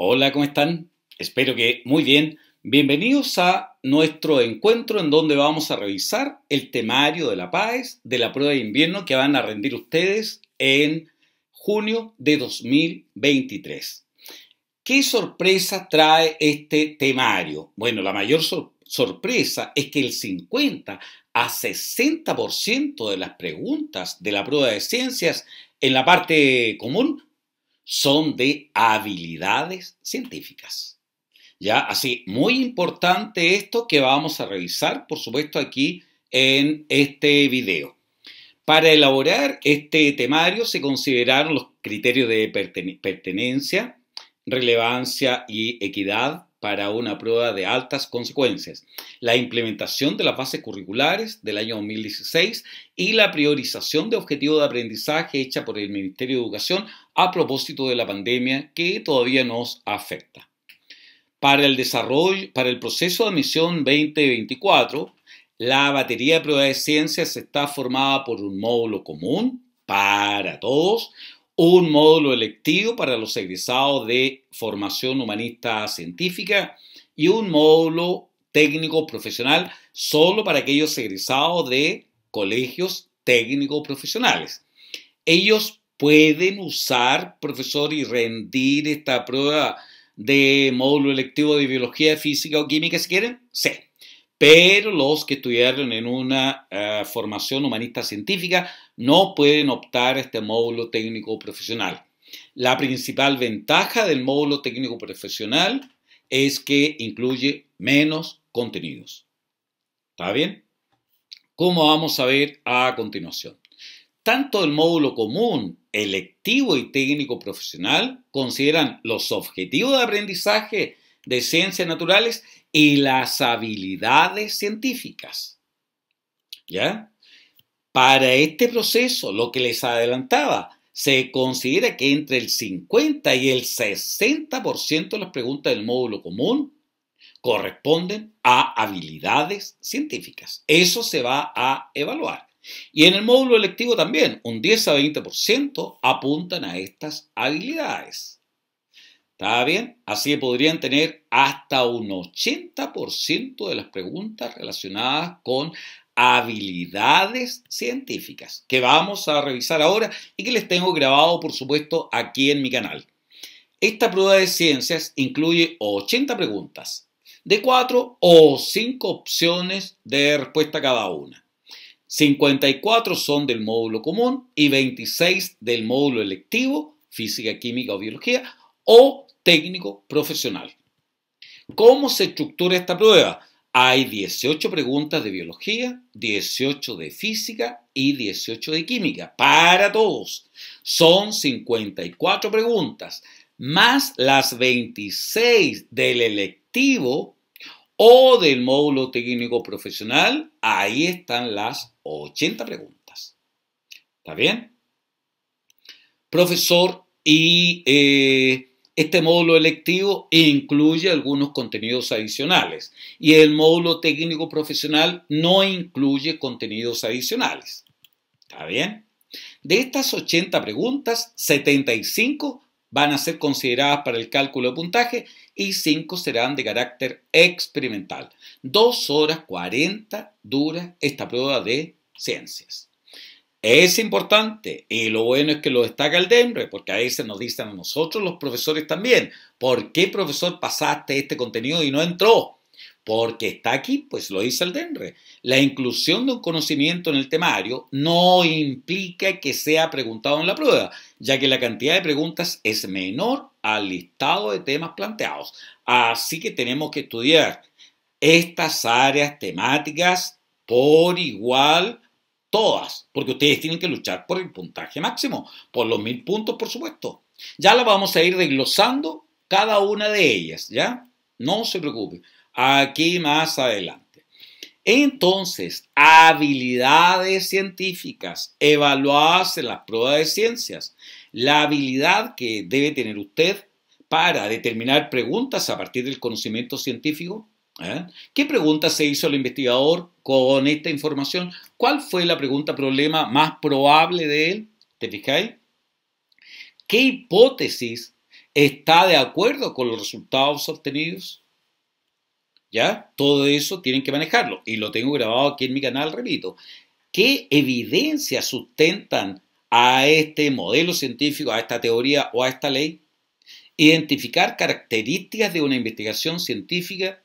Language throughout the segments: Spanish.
Hola, ¿cómo están? Espero que muy bien. Bienvenidos a nuestro encuentro en donde vamos a revisar el temario de la PAES de la prueba de invierno que van a rendir ustedes en junio de 2023. ¿Qué sorpresa trae este temario? Bueno, la mayor sorpresa es que el 50 a 60% de las preguntas de la prueba de ciencias en la parte común son de habilidades científicas. Ya, así, muy importante esto que vamos a revisar, por supuesto, aquí en este video. Para elaborar este temario se consideraron los criterios de pertenencia, relevancia y equidad, para una prueba de altas consecuencias, la implementación de las bases curriculares del año 2016 y la priorización de objetivos de aprendizaje hecha por el Ministerio de Educación a propósito de la pandemia que todavía nos afecta. Para el desarrollo, para el proceso de admisión 2024, la batería de pruebas de ciencias está formada por un módulo común para todos, un módulo electivo para los egresados de formación humanista científica y un módulo técnico profesional solo para aquellos egresados de colegios técnicos profesionales. Ellos pueden usar, profesor, y rendir esta prueba de módulo electivo de biología, física o química si quieren. Sí pero los que estudiaron en una eh, formación humanista científica no pueden optar este módulo técnico profesional. La principal ventaja del módulo técnico profesional es que incluye menos contenidos. ¿Está bien? Como vamos a ver a continuación. Tanto el módulo común, electivo y técnico profesional consideran los objetivos de aprendizaje de ciencias naturales y las habilidades científicas. ¿Ya? Para este proceso, lo que les adelantaba, se considera que entre el 50 y el 60% de las preguntas del módulo común corresponden a habilidades científicas. Eso se va a evaluar. Y en el módulo electivo también, un 10 a 20% apuntan a estas habilidades. ¿Está bien? Así podrían tener hasta un 80% de las preguntas relacionadas con habilidades científicas que vamos a revisar ahora y que les tengo grabado, por supuesto, aquí en mi canal. Esta prueba de ciencias incluye 80 preguntas de 4 o 5 opciones de respuesta cada una. 54 son del módulo común y 26 del módulo electivo, física, química o biología, o técnico profesional. ¿Cómo se estructura esta prueba? Hay 18 preguntas de biología, 18 de física y 18 de química, para todos. Son 54 preguntas, más las 26 del electivo o del módulo técnico profesional. Ahí están las 80 preguntas. ¿Está bien? Profesor, y eh, este módulo electivo incluye algunos contenidos adicionales y el módulo técnico profesional no incluye contenidos adicionales. ¿Está bien? De estas 80 preguntas, 75 van a ser consideradas para el cálculo de puntaje y 5 serán de carácter experimental. 2 horas 40 dura esta prueba de ciencias. Es importante y lo bueno es que lo destaca el DENRE, porque a veces nos dicen a nosotros los profesores también, ¿por qué profesor pasaste este contenido y no entró? Porque está aquí, pues lo dice el DENRE. La inclusión de un conocimiento en el temario no implica que sea preguntado en la prueba, ya que la cantidad de preguntas es menor al listado de temas planteados. Así que tenemos que estudiar estas áreas temáticas por igual todas, porque ustedes tienen que luchar por el puntaje máximo, por los mil puntos, por supuesto. Ya la vamos a ir desglosando cada una de ellas, ¿ya? No se preocupe, aquí más adelante. Entonces, habilidades científicas evaluadas en las pruebas de ciencias. La habilidad que debe tener usted para determinar preguntas a partir del conocimiento científico ¿Eh? ¿Qué pregunta se hizo el investigador con esta información? ¿Cuál fue la pregunta problema más probable de él? ¿Te fijáis? ¿Qué hipótesis está de acuerdo con los resultados obtenidos? ¿Ya? Todo eso tienen que manejarlo. Y lo tengo grabado aquí en mi canal, repito. ¿Qué evidencias sustentan a este modelo científico, a esta teoría o a esta ley? Identificar características de una investigación científica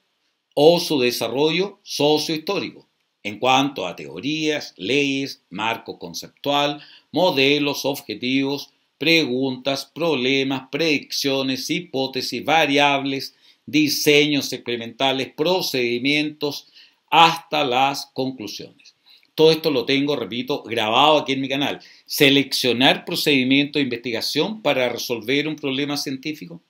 o su desarrollo sociohistórico en cuanto a teorías, leyes, marco conceptual, modelos, objetivos, preguntas, problemas, predicciones, hipótesis, variables, diseños experimentales, procedimientos, hasta las conclusiones. Todo esto lo tengo, repito, grabado aquí en mi canal. Seleccionar procedimiento de investigación para resolver un problema científico.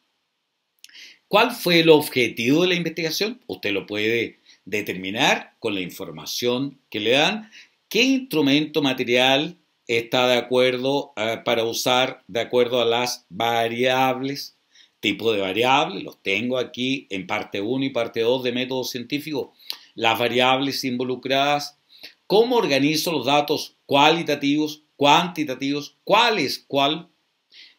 ¿Cuál fue el objetivo de la investigación? Usted lo puede determinar con la información que le dan. ¿Qué instrumento material está de acuerdo eh, para usar de acuerdo a las variables? Tipo de variables? los tengo aquí en parte 1 y parte 2 de método científico. Las variables involucradas. ¿Cómo organizo los datos cualitativos, cuantitativos? ¿Cuál es cuál?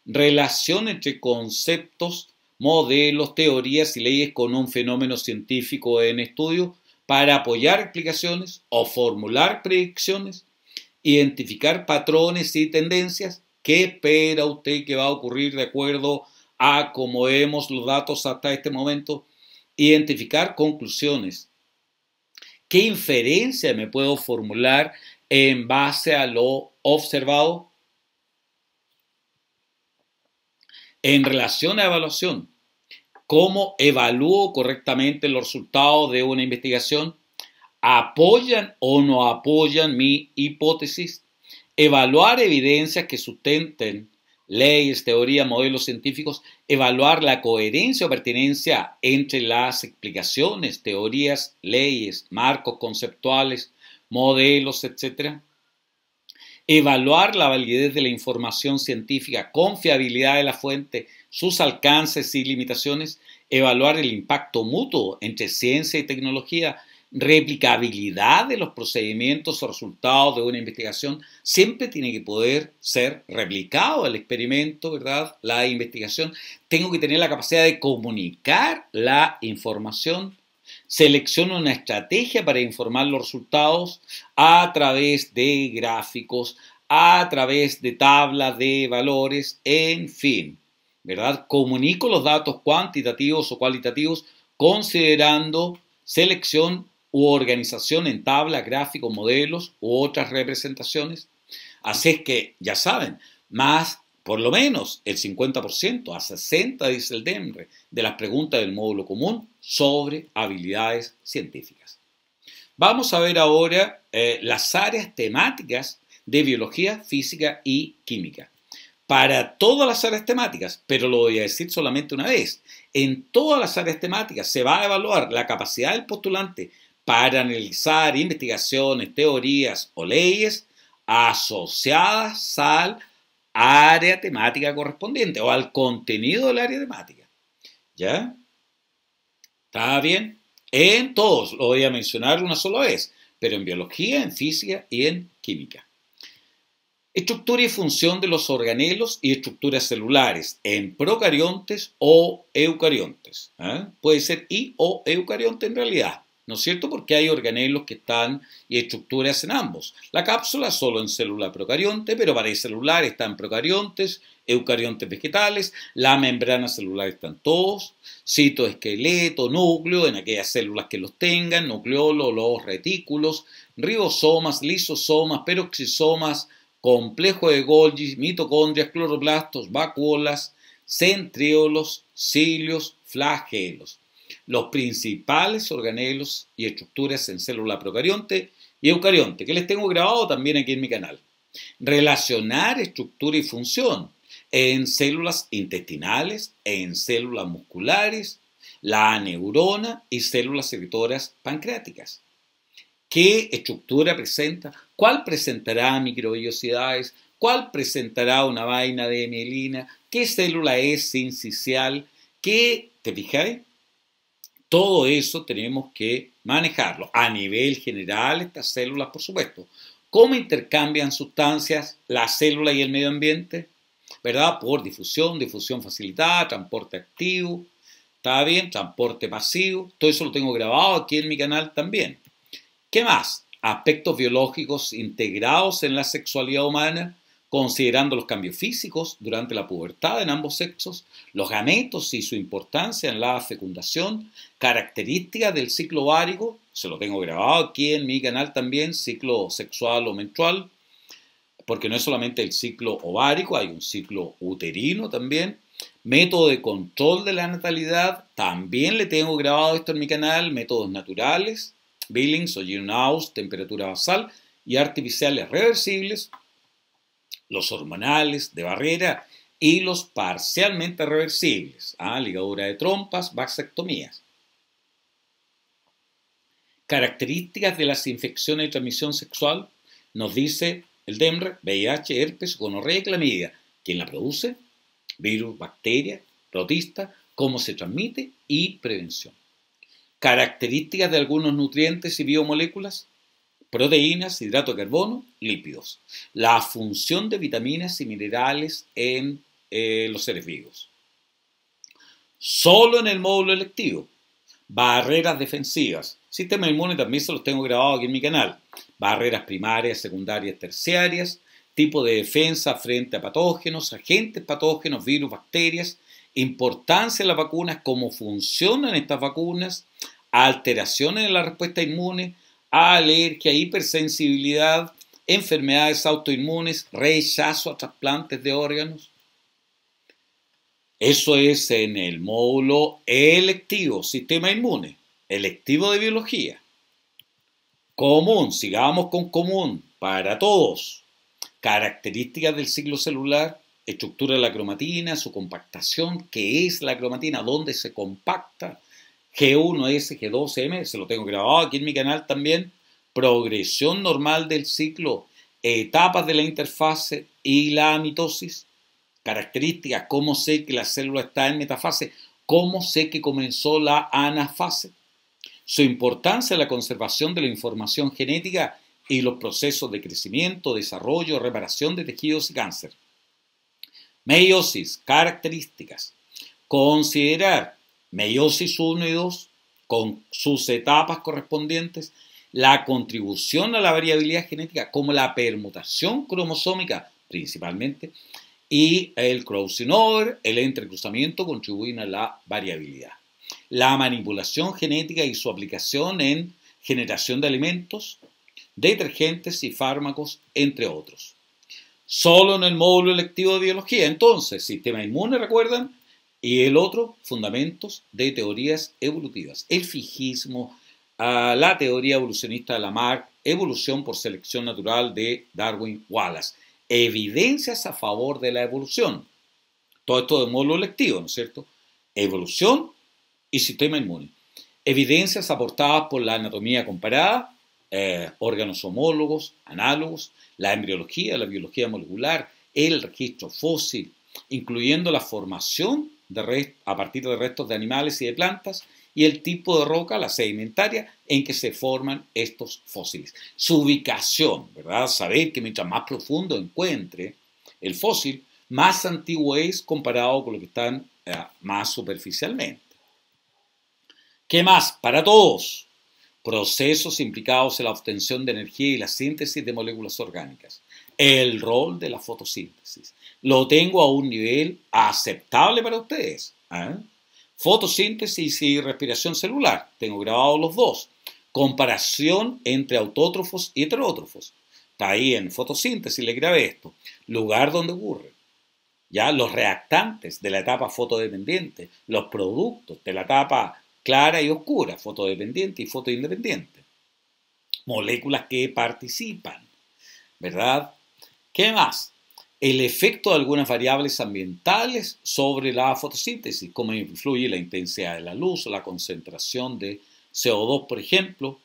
Relación entre conceptos modelos, teorías y leyes con un fenómeno científico en estudio para apoyar explicaciones o formular predicciones, identificar patrones y tendencias. ¿Qué espera usted que va a ocurrir de acuerdo a cómo vemos los datos hasta este momento? Identificar conclusiones. ¿Qué inferencia me puedo formular en base a lo observado? En relación a evaluación, ¿cómo evalúo correctamente los resultados de una investigación? ¿Apoyan o no apoyan mi hipótesis? Evaluar evidencias que sustenten leyes, teorías, modelos científicos, evaluar la coherencia o pertinencia entre las explicaciones, teorías, leyes, marcos conceptuales, modelos, etcétera evaluar la validez de la información científica, confiabilidad de la fuente, sus alcances y limitaciones, evaluar el impacto mutuo entre ciencia y tecnología, replicabilidad de los procedimientos o resultados de una investigación, siempre tiene que poder ser replicado el experimento, ¿verdad? La investigación. Tengo que tener la capacidad de comunicar la información Selecciono una estrategia para informar los resultados a través de gráficos, a través de tablas de valores, en fin, ¿verdad? Comunico los datos cuantitativos o cualitativos considerando selección u organización en tablas, gráficos, modelos u otras representaciones. Así es que, ya saben, más por lo menos el 50%, a 60 dice el DEMRE, de las preguntas del módulo común sobre habilidades científicas. Vamos a ver ahora eh, las áreas temáticas de biología, física y química. Para todas las áreas temáticas, pero lo voy a decir solamente una vez, en todas las áreas temáticas se va a evaluar la capacidad del postulante para analizar investigaciones, teorías o leyes asociadas al área temática correspondiente o al contenido del área temática. ¿Ya? ¿Está bien? En todos, lo voy a mencionar una sola vez, pero en biología, en física y en química. Estructura y función de los organelos y estructuras celulares en procariontes o eucariontes. ¿ah? Puede ser y o eucarionte en realidad. ¿no es cierto? Porque hay organelos que están y estructuras en ambos. La cápsula solo en célula procarionte, pero para el celular están procariontes, eucariontes vegetales, la membrana celular están todos, citoesqueleto, núcleo, en aquellas células que los tengan, nucleolos, los retículos, ribosomas, lisosomas, peroxisomas, complejo de Golgi, mitocondrias, cloroplastos, vacuolas, centriolos, cilios, flagelos los principales organelos y estructuras en célula procarionte y eucarionte, que les tengo grabado también aquí en mi canal. Relacionar estructura y función en células intestinales, en células musculares, la neurona y células secretoras pancreáticas. ¿Qué estructura presenta? ¿Cuál presentará microvellosidades? ¿Cuál presentará una vaina de mielina? ¿Qué célula es sincicial? ¿Qué, te fijáis? Todo eso tenemos que manejarlo a nivel general, estas células, por supuesto. ¿Cómo intercambian sustancias la célula y el medio ambiente? ¿Verdad? Por difusión, difusión facilitada, transporte activo, ¿está bien? Transporte pasivo. Todo eso lo tengo grabado aquí en mi canal también. ¿Qué más? Aspectos biológicos integrados en la sexualidad humana considerando los cambios físicos durante la pubertad en ambos sexos, los gametos y su importancia en la fecundación, características del ciclo ovárico, se lo tengo grabado aquí en mi canal también, ciclo sexual o menstrual, porque no es solamente el ciclo ovárico, hay un ciclo uterino también, método de control de la natalidad, también le tengo grabado esto en mi canal, métodos naturales, Billings o House, temperatura basal y artificiales reversibles, los hormonales de barrera y los parcialmente reversibles, ¿ah? ligadura de trompas, vasectomías. Características de las infecciones de transmisión sexual nos dice el DEMRE, VIH, herpes, gonorrea y clamidia. ¿Quién la produce? Virus, bacteria, protista, cómo se transmite y prevención. Características de algunos nutrientes y biomoléculas proteínas, hidrato de carbono, lípidos. La función de vitaminas y minerales en eh, los seres vivos. Solo en el módulo electivo. Barreras defensivas. Sistema inmune también se los tengo grabado aquí en mi canal. Barreras primarias, secundarias, terciarias. Tipo de defensa frente a patógenos, agentes patógenos, virus, bacterias. Importancia de las vacunas, cómo funcionan estas vacunas. Alteraciones en la respuesta inmune alergia, hipersensibilidad, enfermedades autoinmunes, rechazo a trasplantes de órganos. Eso es en el módulo electivo, sistema inmune, electivo de biología. Común, sigamos con común, para todos. Características del ciclo celular, estructura de la cromatina, su compactación, qué es la cromatina, dónde se compacta, G1S, G2M, se lo tengo grabado aquí en mi canal también. Progresión normal del ciclo, etapas de la interfase y la mitosis, características, cómo sé que la célula está en metafase, cómo sé que comenzó la anafase, su importancia en la conservación de la información genética y los procesos de crecimiento, desarrollo, reparación de tejidos y cáncer. Meiosis, características. Considerar meiosis 1 y 2, con sus etapas correspondientes, la contribución a la variabilidad genética como la permutación cromosómica principalmente, y el crossing over, el entrecruzamiento contribuyen a la variabilidad. La manipulación genética y su aplicación en generación de alimentos, detergentes y fármacos, entre otros. Solo en el módulo electivo de biología. Entonces, sistema inmune, recuerdan, y el otro, fundamentos de teorías evolutivas. El fijismo, ah, la teoría evolucionista de Lamarck, evolución por selección natural de Darwin Wallace. Evidencias a favor de la evolución. Todo esto de modo lectivo, ¿no es cierto? Evolución y sistema inmune. Evidencias aportadas por la anatomía comparada, eh, órganos homólogos, análogos, la embriología, la biología molecular, el registro fósil, incluyendo la formación a partir de restos de animales y de plantas y el tipo de roca, la sedimentaria, en que se forman estos fósiles. Su ubicación, ¿verdad? Saber que mientras más profundo encuentre el fósil, más antiguo es comparado con lo que están eh, más superficialmente. ¿Qué más? Para todos, procesos implicados en la obtención de energía y la síntesis de moléculas orgánicas el rol de la fotosíntesis. Lo tengo a un nivel aceptable para ustedes. ¿ah? Fotosíntesis y respiración celular. Tengo grabados los dos. Comparación entre autótrofos y heterótrofos. Está ahí en fotosíntesis, le grabé esto. Lugar donde ocurre. Ya los reactantes de la etapa fotodependiente, los productos de la etapa clara y oscura, fotodependiente y fotoindependiente. Moléculas que participan, ¿verdad? ¿Qué más? El efecto de algunas variables ambientales sobre la fotosíntesis, cómo influye la intensidad de la luz, la concentración de CO2, por ejemplo,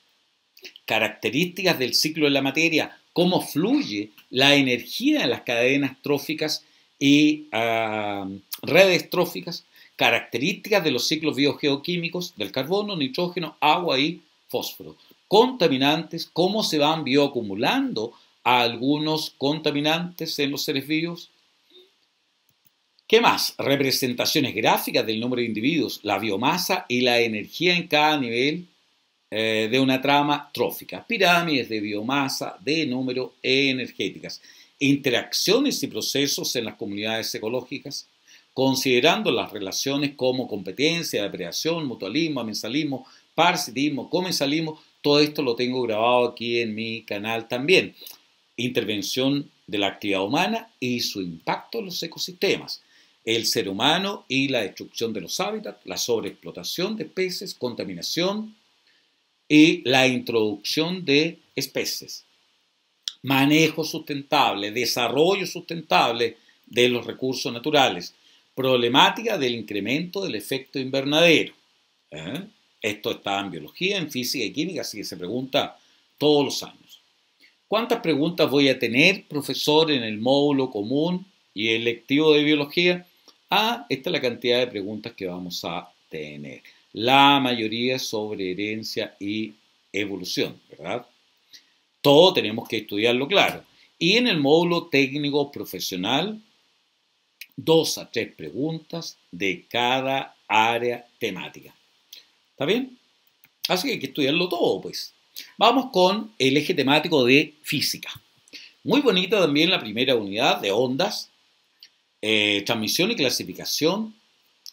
características del ciclo de la materia, cómo fluye la energía en las cadenas tróficas y ah, redes tróficas, características de los ciclos biogeoquímicos del carbono, nitrógeno, agua y fósforo, contaminantes, cómo se van bioacumulando a algunos contaminantes en los seres vivos? ¿Qué más? Representaciones gráficas del número de individuos, la biomasa y la energía en cada nivel eh, de una trama trófica. Pirámides de biomasa, de número, energéticas. Interacciones y procesos en las comunidades ecológicas, considerando las relaciones como competencia, depredación, mutualismo, amensalismo, parasitismo, comensalismo. Todo esto lo tengo grabado aquí en mi canal también intervención de la actividad humana y su impacto en los ecosistemas, el ser humano y la destrucción de los hábitats, la sobreexplotación de peces, contaminación y la introducción de especies, manejo sustentable, desarrollo sustentable de los recursos naturales, problemática del incremento del efecto invernadero. ¿Eh? Esto está en biología, en física y química, así que se pregunta todos los años. ¿Cuántas preguntas voy a tener, profesor, en el módulo común y el lectivo de biología? Ah, esta es la cantidad de preguntas que vamos a tener. La mayoría sobre herencia y evolución, ¿verdad? Todo tenemos que estudiarlo claro. Y en el módulo técnico profesional, dos a tres preguntas de cada área temática. ¿Está bien? Así que hay que estudiarlo todo, pues. Vamos con el eje temático de física. Muy bonita también la primera unidad de ondas, eh, transmisión y clasificación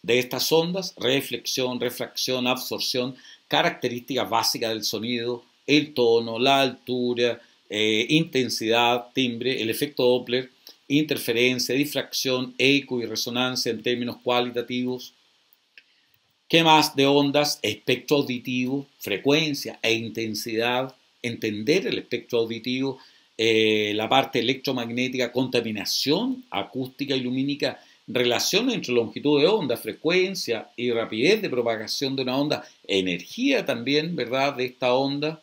de estas ondas, reflexión, refracción, absorción, características básicas del sonido, el tono, la altura, eh, intensidad, timbre, el efecto Doppler, interferencia, difracción, eco y resonancia en términos cualitativos, ¿Qué más de ondas? Espectro auditivo, frecuencia e intensidad, entender el espectro auditivo, eh, la parte electromagnética, contaminación acústica y lumínica, relación entre longitud de onda, frecuencia y rapidez de propagación de una onda, energía también, ¿verdad?, de esta onda,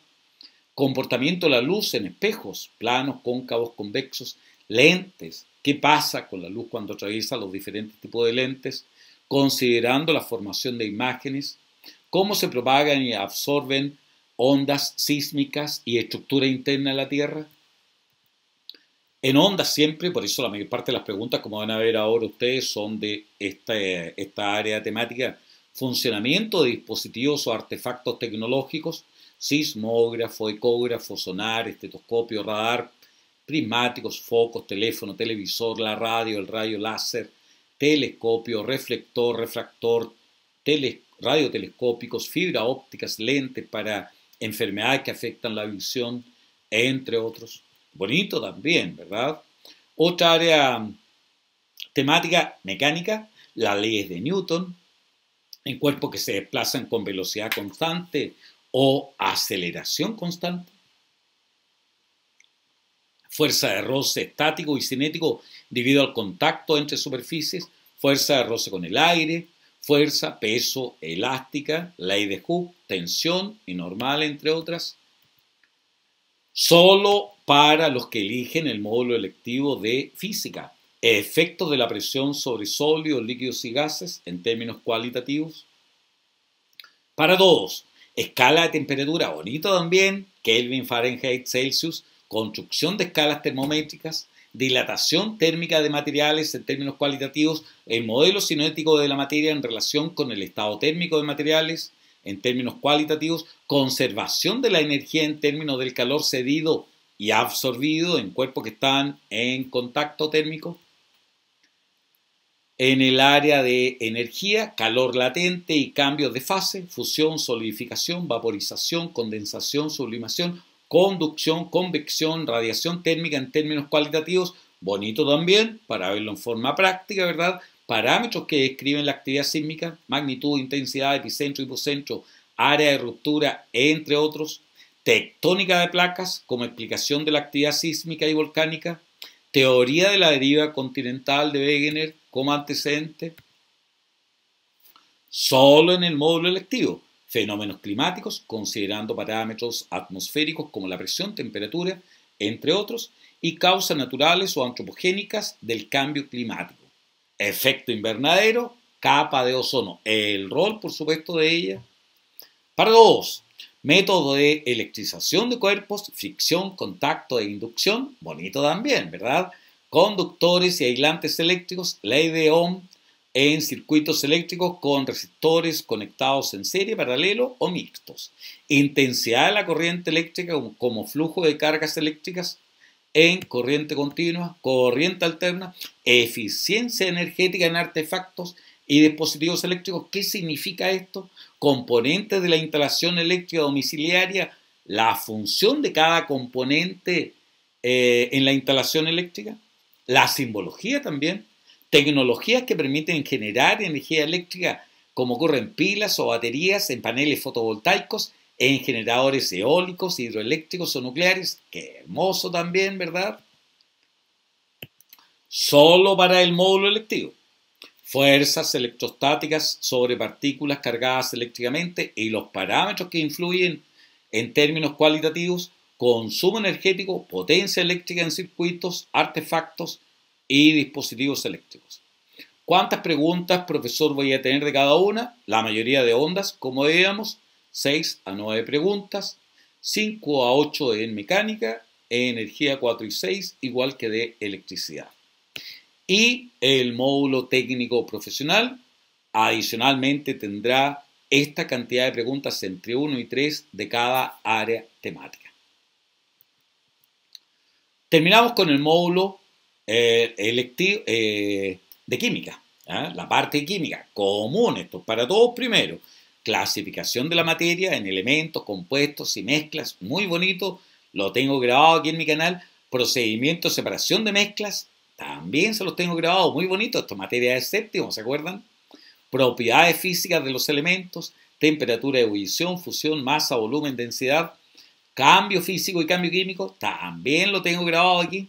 comportamiento de la luz en espejos, planos, cóncavos, convexos, lentes, qué pasa con la luz cuando atraviesa los diferentes tipos de lentes, considerando la formación de imágenes, cómo se propagan y absorben ondas sísmicas y estructura interna de la Tierra? En ondas siempre, por eso la mayor parte de las preguntas, como van a ver ahora ustedes, son de esta, área temática, funcionamiento de dispositivos o artefactos tecnológicos, sismógrafo, ecógrafo, sonar, estetoscopio, radar, prismáticos, focos, teléfono, televisor, la radio, el radio láser, telescopio, reflector, refractor, radiotelescópicos, fibra ópticas, lentes para enfermedades que afectan la visión, entre otros. Bonito también, ¿verdad? Otra área mm, temática mecánica, las leyes de Newton, en cuerpos que se desplazan con velocidad constante o aceleración constante fuerza de roce estático y cinético debido al contacto entre superficies, fuerza de roce con el aire, fuerza, peso, elástica, ley de Hooke, tensión y normal, entre otras, solo para los que eligen el módulo electivo de física, efectos de la presión sobre sólidos, líquidos y gases en términos cualitativos. Para todos, escala de temperatura, bonito también, Kelvin, Fahrenheit, Celsius, construcción de escalas termométricas, dilatación térmica de materiales en términos cualitativos, el modelo cinético de la materia en relación con el estado térmico de materiales en términos cualitativos, conservación de la energía en términos del calor cedido y absorbido en cuerpos que están en contacto térmico. En el área de energía, calor latente y cambios de fase, fusión, solidificación, vaporización, condensación, sublimación, conducción, convección, radiación térmica en términos cualitativos, bonito también para verlo en forma práctica, ¿verdad? Parámetros que describen la actividad sísmica, magnitud, intensidad, epicentro, hipocentro, área de ruptura, entre otros, tectónica de placas como explicación de la actividad sísmica y volcánica, teoría de la deriva continental de Wegener como antecedente, solo en el módulo electivo fenómenos climáticos, considerando parámetros atmosféricos como la presión, temperatura, entre otros, y causas naturales o antropogénicas del cambio climático. Efecto invernadero, capa de ozono, el rol, por supuesto, de ella. Para dos, método de electrización de cuerpos, fricción, contacto e inducción, bonito también, ¿verdad? Conductores y aislantes eléctricos, ley de Ohm, en circuitos eléctricos con resistores conectados en serie, paralelo o mixtos. Intensidad de la corriente eléctrica como flujo de cargas eléctricas en corriente continua, corriente alterna, eficiencia energética en artefactos y dispositivos eléctricos. ¿Qué significa esto? Componentes de la instalación eléctrica domiciliaria, la función de cada componente eh, en la instalación eléctrica, la simbología también Tecnologías que permiten generar energía eléctrica como ocurre en pilas o baterías, en paneles fotovoltaicos, en generadores eólicos, hidroeléctricos o nucleares. Qué hermoso también, ¿verdad? Solo para el módulo electivo. Fuerzas electrostáticas sobre partículas cargadas eléctricamente y los parámetros que influyen en términos cualitativos, consumo energético, potencia eléctrica en circuitos, artefactos, y dispositivos eléctricos. ¿Cuántas preguntas, profesor, voy a tener de cada una? La mayoría de ondas, como veíamos, 6 a 9 preguntas, 5 a 8 en mecánica, en energía 4 y 6, igual que de electricidad. Y el módulo técnico profesional, adicionalmente tendrá esta cantidad de preguntas entre 1 y 3 de cada área temática. Terminamos con el módulo eh, eh, de química, ¿ah? la parte química, común esto, pues, para todos primero, clasificación de la materia en elementos, compuestos y mezclas, muy bonito, lo tengo grabado aquí en mi canal, procedimiento de separación de mezclas, también se los tengo grabado, muy bonito, esto materia de séptimo, ¿se acuerdan? Propiedades físicas de los elementos, temperatura, ebullición, fusión, masa, volumen, densidad, cambio físico y cambio químico, también lo tengo grabado aquí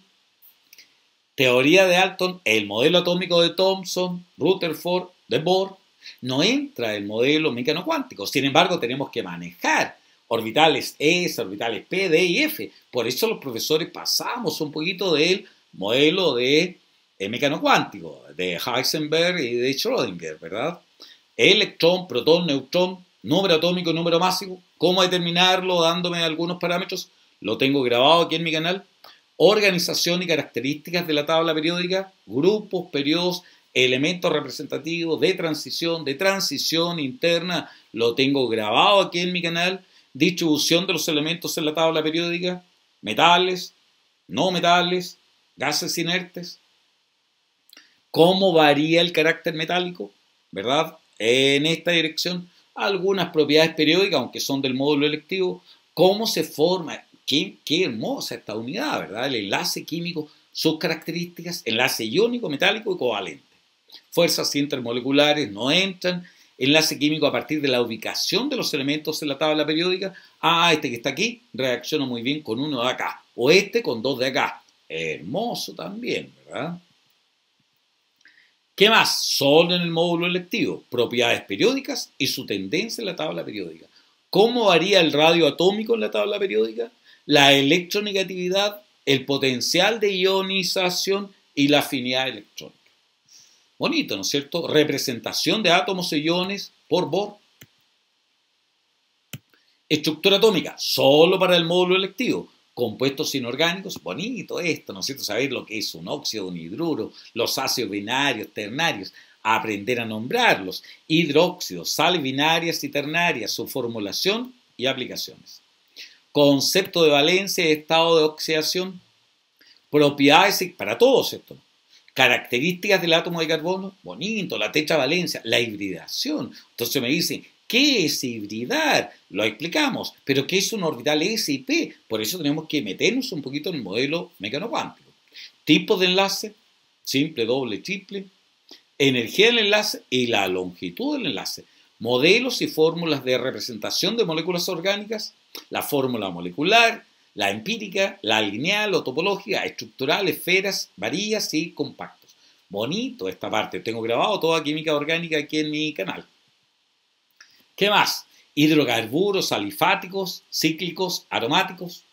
teoría de Alton, el modelo atómico de Thomson, Rutherford, de Bohr, no entra el modelo cuántico. Sin embargo, tenemos que manejar orbitales S, e, orbitales P, D y F. Por eso los profesores pasamos un poquito del modelo de eh, mecano cuántico, de Heisenberg y de Schrödinger, ¿verdad? Electrón, protón, neutrón, número atómico, número máximo, cómo determinarlo dándome algunos parámetros, lo tengo grabado aquí en mi canal, organización y características de la tabla periódica, grupos, periodos, elementos representativos de transición, de transición interna, lo tengo grabado aquí en mi canal, distribución de los elementos en la tabla periódica, metales, no metales, gases inertes, cómo varía el carácter metálico, ¿verdad? En esta dirección, algunas propiedades periódicas, aunque son del módulo electivo, cómo se forma, Qué, hermosa esta unidad, ¿verdad? El enlace químico, sus características, enlace iónico, metálico y covalente. Fuerzas intermoleculares no entran, enlace químico a partir de la ubicación de los elementos en la tabla periódica. Ah, este que está aquí reacciona muy bien con uno de acá, o este con dos de acá. Hermoso también, ¿verdad? ¿Qué más? Solo en el módulo electivo, propiedades periódicas y su tendencia en la tabla periódica. ¿Cómo varía el radio atómico en la tabla periódica? la electronegatividad, el potencial de ionización y la afinidad electrónica. Bonito, ¿no es cierto? Representación de átomos e iones por Bohr. Estructura atómica, solo para el módulo electivo. Compuestos inorgánicos, bonito esto, ¿no es cierto? Saber lo que es un óxido, un hidruro, los ácidos binarios, ternarios, aprender a nombrarlos, hidróxidos, sales binarias y ternarias, su formulación y aplicaciones concepto de valencia y estado de oxidación, propiedades para todos estos, características del átomo de carbono, bonito, la techa valencia, la hibridación. Entonces me dicen, ¿Qué es hibridar? Lo explicamos, pero ¿qué es un orbital S y P? Por eso tenemos que meternos un poquito en el modelo mecanocuántico. Tipo de enlace, simple, doble, triple, energía del enlace y la longitud del enlace. Modelos y fórmulas de representación de moléculas orgánicas la fórmula molecular, la empírica, la lineal o topológica, estructural, esferas, varillas y compactos. Bonito esta parte, tengo grabado toda química orgánica aquí en mi canal. ¿Qué más? Hidrocarburos, alifáticos, cíclicos, aromáticos,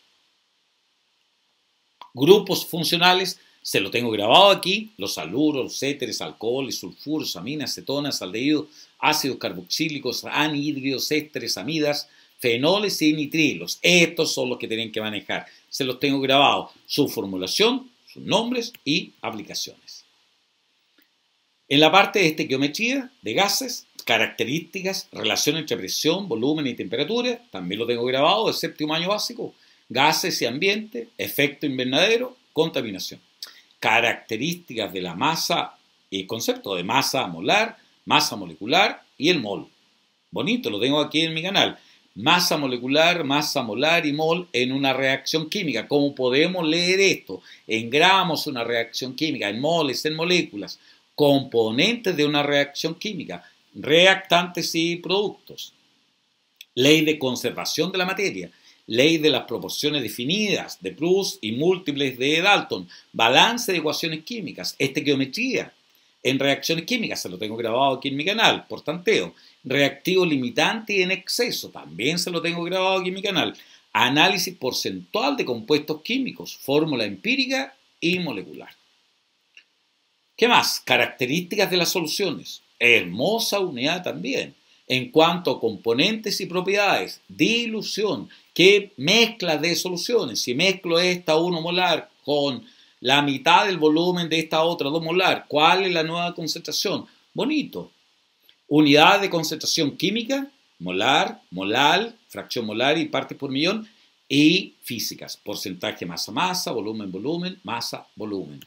grupos funcionales, se lo tengo grabado aquí, los aluros, éteres, alcoholes, sulfuros, aminas, cetonas, aldehídos, ácidos carboxílicos, anhídridos, ésteres, amidas, fenoles y nitrilos. Estos son los que tienen que manejar. Se los tengo grabados. Su formulación, sus nombres y aplicaciones. En la parte de este estequiometría de gases, características, relación entre presión, volumen y temperatura, también lo tengo grabado el séptimo año básico, gases y ambiente, efecto invernadero, contaminación. Características de la masa y eh, concepto de masa molar, masa molecular y el mol. Bonito, lo tengo aquí en mi canal masa molecular, masa molar y mol en una reacción química. ¿Cómo podemos leer esto? En gramos una reacción química, en moles, en moléculas, componentes de una reacción química, reactantes y productos. Ley de conservación de la materia, ley de las proporciones definidas de Proust y múltiples de Dalton, balance de ecuaciones químicas, estequiometría en reacciones químicas, se lo tengo grabado aquí en mi canal, por tanteo reactivo limitante y en exceso. También se lo tengo grabado aquí en mi canal. Análisis porcentual de compuestos químicos, fórmula empírica y molecular. ¿Qué más? Características de las soluciones. Hermosa unidad también. En cuanto a componentes y propiedades, dilución, ¿qué mezcla de soluciones? Si mezclo esta 1 molar con la mitad del volumen de esta otra 2 molar, ¿cuál es la nueva concentración? Bonito, Unidades de concentración química, molar, molal, fracción molar y partes por millón, y físicas, porcentaje masa-masa, volumen-volumen, masa-volumen.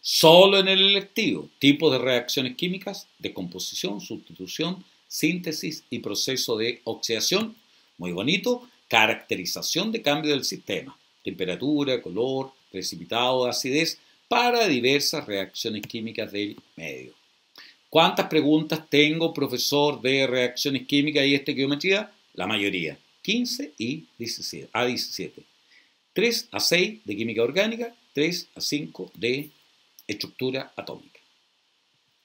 Solo en el electivo, tipos de reacciones químicas, descomposición, sustitución, síntesis y proceso de oxidación, muy bonito, caracterización de cambio del sistema, temperatura, color, precipitado, acidez, para diversas reacciones químicas del medio. ¿Cuántas preguntas tengo, profesor de reacciones químicas y estequiometría? La mayoría, 15 y 17, ah, a 17. 3 a 6 de química orgánica, 3 a 5 de estructura atómica.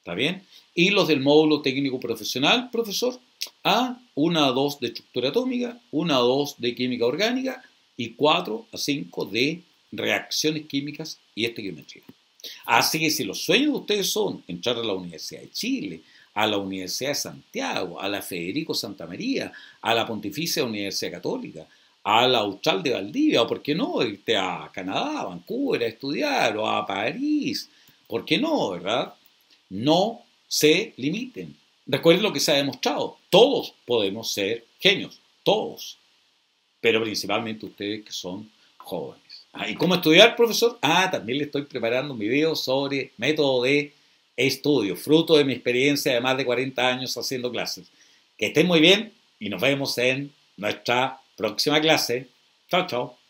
¿Está bien? Y los del módulo técnico profesional, profesor, a 1 a 2 de estructura atómica, 1 a 2 de química orgánica y 4 a 5 de reacciones químicas y estequiometría. Así que si los sueños de ustedes son entrar a la Universidad de Chile, a la Universidad de Santiago, a la Federico Santa María, a la Pontificia Universidad Católica, a la Austral de Valdivia, o por qué no, irte a Canadá, a Vancouver a estudiar, o a París, ¿por qué no, verdad? No se limiten. Recuerden lo que se ha demostrado, todos podemos ser genios, todos, pero principalmente ustedes que son jóvenes. Ah, ¿Y cómo estudiar, profesor? Ah, también le estoy preparando un video sobre método de estudio, fruto de mi experiencia de más de 40 años haciendo clases. Que estén muy bien y nos vemos en nuestra próxima clase. Chao, chao.